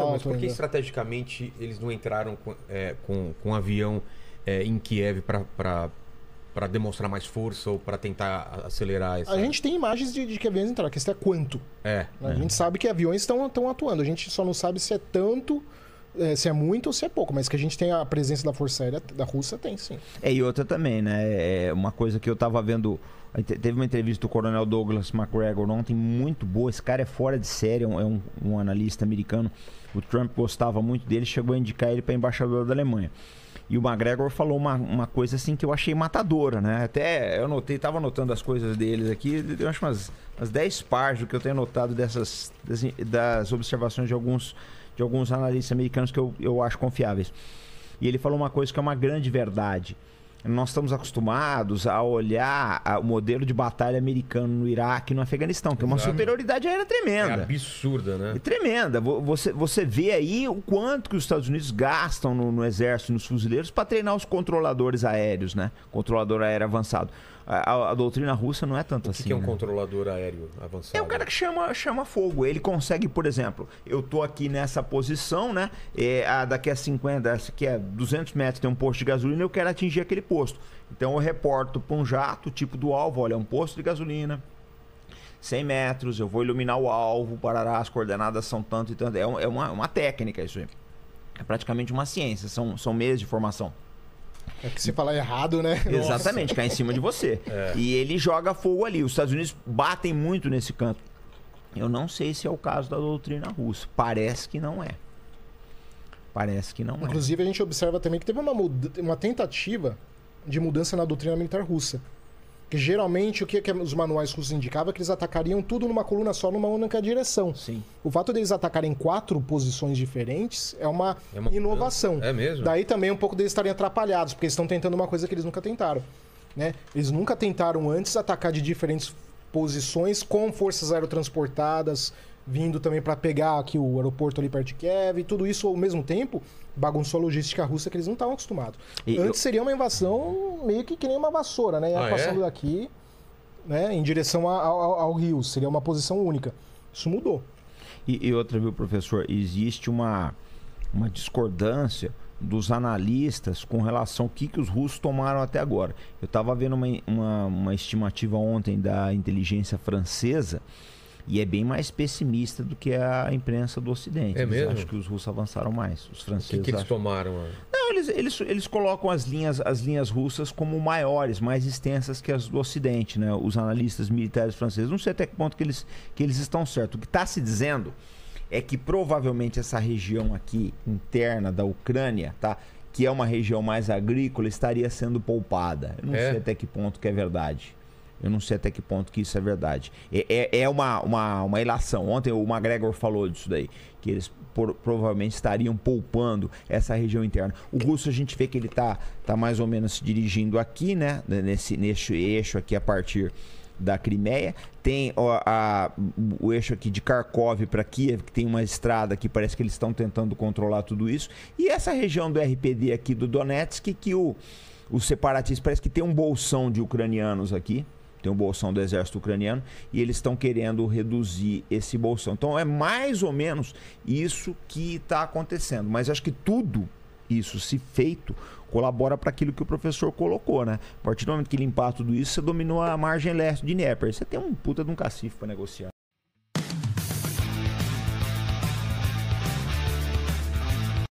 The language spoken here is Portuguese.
mas por que estrategicamente eles não entraram com, é, com, com um avião é, em Kiev para demonstrar mais força ou para tentar acelerar A gente tem imagens de, de que aviões entraram, a questão é quanto. É, A é. gente sabe que aviões estão atuando, a gente só não sabe se é tanto é, se é muito ou se é pouco, mas que a gente tem a presença da Força Aérea da Rússia, tem sim. É, e outra também, né? É, é uma coisa que eu tava vendo. Teve uma entrevista do Coronel Douglas McGregor ontem, muito boa. Esse cara é fora de série, é, é um, um analista americano. O Trump gostava muito dele, chegou a indicar ele para embaixador da Alemanha. E o McGregor falou uma, uma coisa assim que eu achei matadora, né? Até eu notei, tava anotando as coisas deles aqui, eu acho umas, 10 páginas que eu tenho anotado dessas, das, das observações de alguns de alguns analistas americanos que eu, eu acho confiáveis. E ele falou uma coisa que é uma grande verdade. Nós estamos acostumados a olhar o modelo de batalha americano no Iraque e no Afeganistão, que é uma Exato. superioridade aérea tremenda. É absurda, né? É tremenda. Você, você vê aí o quanto que os Estados Unidos gastam no, no exército, nos fuzileiros, para treinar os controladores aéreos, né? Controlador aéreo avançado a, a doutrina russa não é tanto o que assim. O que é um né? controlador aéreo avançado? É o cara que chama, chama fogo. Ele consegue, por exemplo, eu tô aqui nessa posição, né? É, a, daqui a 50, daqui a 200 metros tem um posto de gasolina, eu quero atingir aquele posto. Então eu reporto para um jato, tipo do alvo, olha, é um posto de gasolina, 100 metros, eu vou iluminar o alvo, parará, as coordenadas são tanto e tanto. É, é uma, é uma técnica isso aí. É praticamente uma ciência, são, são meses de formação. É que se falar errado, né? Exatamente, Nossa. cai em cima de você. É. E ele joga fogo ali. Os Estados Unidos batem muito nesse canto. Eu não sei se é o caso da doutrina russa. Parece que não é. Parece que não Inclusive, é. Inclusive, a gente observa também que teve uma, uma tentativa de mudança na doutrina militar russa. Que geralmente o que, que os manuais russos indicavam é que eles atacariam tudo numa coluna só, numa única direção. Sim. O fato deles atacarem quatro posições diferentes é uma, é uma inovação. É mesmo. Daí também um pouco deles estarem atrapalhados, porque eles estão tentando uma coisa que eles nunca tentaram. Né? Eles nunca tentaram antes atacar de diferentes posições com forças aerotransportadas, vindo também para pegar aqui o aeroporto ali perto de Kiev, e tudo isso ao mesmo tempo bagunçou a logística russa que eles não estavam acostumados. E Antes eu... seria uma invasão meio que que nem uma vassoura, né? Ah, é? passando é? daqui né, em direção a, ao, ao rio, seria uma posição única. Isso mudou. E, e outra, viu, professor, existe uma, uma discordância dos analistas com relação ao que, que os russos tomaram até agora. Eu estava vendo uma, uma, uma estimativa ontem da inteligência francesa e é bem mais pessimista do que a imprensa do Ocidente. É eles mesmo? Acho que os russos avançaram mais. Os franceses. O que, que eles acham... tomaram? Não, eles, eles, eles colocam as linhas, as linhas russas como maiores, mais extensas que as do Ocidente, né? Os analistas militares franceses. Não sei até que ponto que eles, que eles estão certos. O que está se dizendo é que provavelmente essa região aqui interna da Ucrânia, tá? Que é uma região mais agrícola, estaria sendo poupada. Eu não é. sei até que ponto que é verdade. Eu não sei até que ponto que isso é verdade. É, é, é, uma, uma, uma ilação. Ontem o McGregor falou disso daí, que eles por, provavelmente estariam poupando essa região interna. O russo a gente vê que ele está tá mais ou menos se dirigindo aqui, né? Nesse, nesse eixo aqui a partir da Crimeia. Tem a, a, o eixo aqui de Kharkov para Kiev, que tem uma estrada que parece que eles estão tentando controlar tudo isso. E essa região do RPD aqui do Donetsk, que o, os separatistas parece que tem um bolsão de ucranianos aqui tem o bolsão do exército ucraniano, e eles estão querendo reduzir esse bolsão. Então é mais ou menos isso que está acontecendo. Mas acho que tudo isso, se feito, colabora para aquilo que o professor colocou, né? A partir do momento que limpar tudo isso, você dominou a margem leste de neper Você tem um puta de um cacife para negociar.